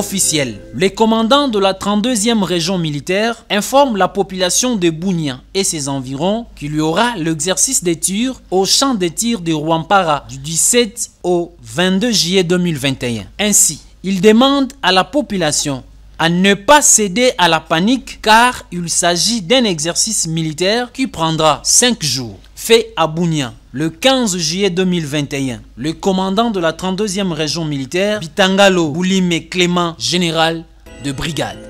Officiel, Les commandants de la 32e région militaire informent la population de Bounia et ses environs qu'il y aura l'exercice des tirs au champ des tirs de Rwampara du 17 au 22 juillet 2021. Ainsi, ils demandent à la population à ne pas céder à la panique car il s'agit d'un exercice militaire qui prendra 5 jours à le 15 juillet 2021, le commandant de la 32e région militaire, Bitangalo Boulimé Clément, général de brigade.